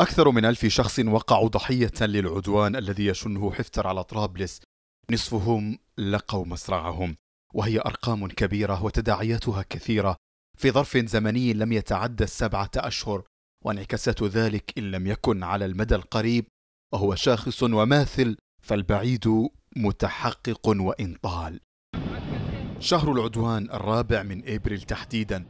أكثر من ألف شخص وقعوا ضحية للعدوان الذي يشنه حفتر على طرابلس نصفهم لقوا مصرعهم وهي أرقام كبيرة وتداعياتها كثيرة في ظرف زمني لم يتعدى السبعة أشهر وانعكاسات ذلك إن لم يكن على المدى القريب وهو شاخص وماثل فالبعيد متحقق وإن طال شهر العدوان الرابع من إبريل تحديدا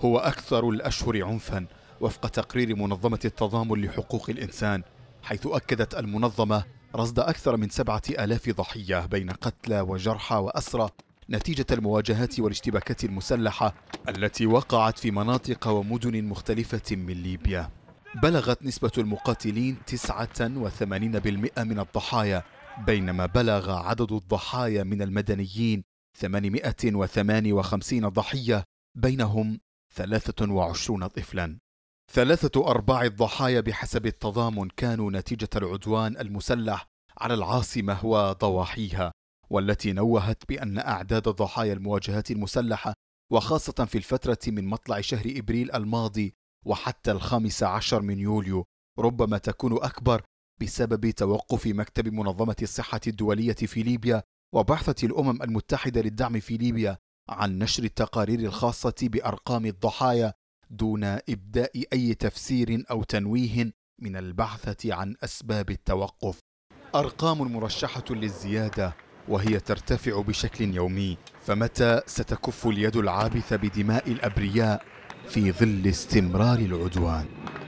هو أكثر الأشهر عنفا وفق تقرير منظمة التضامن لحقوق الإنسان حيث أكدت المنظمة رصد أكثر من سبعة آلاف ضحية بين قتلى وجرحى وأسرى نتيجة المواجهات والاشتباكات المسلحة التي وقعت في مناطق ومدن مختلفة من ليبيا بلغت نسبة المقاتلين 89% من الضحايا بينما بلغ عدد الضحايا من المدنيين 858 ضحية بينهم 23 طفلا ثلاثة أرباع الضحايا بحسب التضامن كانوا نتيجة العدوان المسلح على العاصمة وضواحيها، والتي نوهت بأن أعداد ضحايا المواجهات المسلحة وخاصة في الفترة من مطلع شهر إبريل الماضي وحتى الخامس عشر من يوليو ربما تكون أكبر بسبب توقف مكتب منظمة الصحة الدولية في ليبيا وبعثة الأمم المتحدة للدعم في ليبيا عن نشر التقارير الخاصة بأرقام الضحايا دون ابداء اي تفسير او تنويه من البحثه عن اسباب التوقف ارقام مرشحه للزياده وهي ترتفع بشكل يومي فمتى ستكف اليد العابثه بدماء الابرياء في ظل استمرار العدوان